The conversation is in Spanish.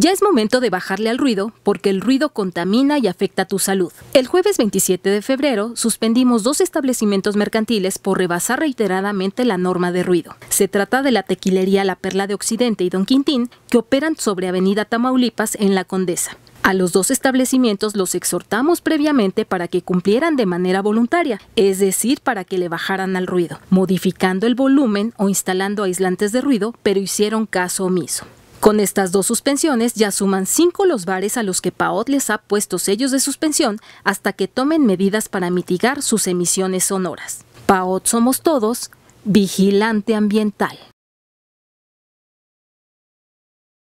Ya es momento de bajarle al ruido porque el ruido contamina y afecta tu salud. El jueves 27 de febrero suspendimos dos establecimientos mercantiles por rebasar reiteradamente la norma de ruido. Se trata de la tequilería La Perla de Occidente y Don Quintín que operan sobre Avenida Tamaulipas en La Condesa. A los dos establecimientos los exhortamos previamente para que cumplieran de manera voluntaria, es decir, para que le bajaran al ruido, modificando el volumen o instalando aislantes de ruido, pero hicieron caso omiso. Con estas dos suspensiones ya suman cinco los bares a los que PAOT les ha puesto sellos de suspensión hasta que tomen medidas para mitigar sus emisiones sonoras. PAOT somos todos, vigilante ambiental.